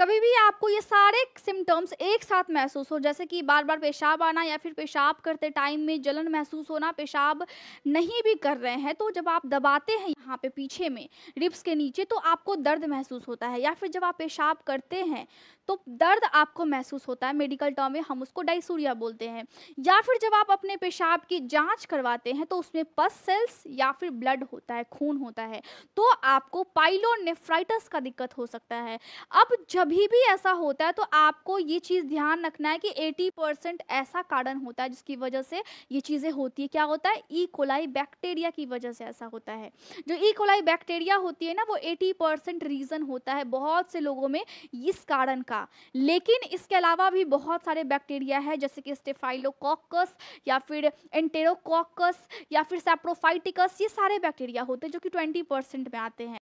कभी भी आपको ये सारे सिम्टम्स एक साथ महसूस हो जैसे कि बार बार पेशाब आना या फिर पेशाब करते टाइम में जलन महसूस होना पेशाब नहीं भी कर रहे हैं तो जब आप दबाते हैं यहाँ पे पीछे में रिप्स के नीचे तो आपको दर्द महसूस होता है या फिर जब आप पेशाब करते हैं तो दर्द आपको महसूस होता है मेडिकल टर्म में हम उसको डाइसूरिया बोलते हैं या फिर जब आप अपने पेशाब की जांच करवाते हैं तो उसमें पस सेल्स या फिर ब्लड होता है खून होता है तो आपको पाइलोनेफ्राइटस का दिक्कत हो सकता है अब जब कभी भी ऐसा होता है तो आपको ये चीज़ ध्यान रखना है कि 80 परसेंट ऐसा कारण होता है जिसकी वजह से ये चीज़ें होती है क्या होता है ई कोलाई बैक्टीरिया की वजह से ऐसा होता है जो ई कोलाई बैक्टीरिया होती है ना वो 80 परसेंट रीज़न होता है बहुत से लोगों में इस कारण का लेकिन इसके अलावा भी बहुत सारे बैक्टीरिया है जैसे कि स्टेफाइलोकॉकस या फिर एंटेरोकॉकस या फिर सेप्रोफाइटिकस ये सारे बैक्टीरिया होते हैं जो कि ट्वेंटी में आते हैं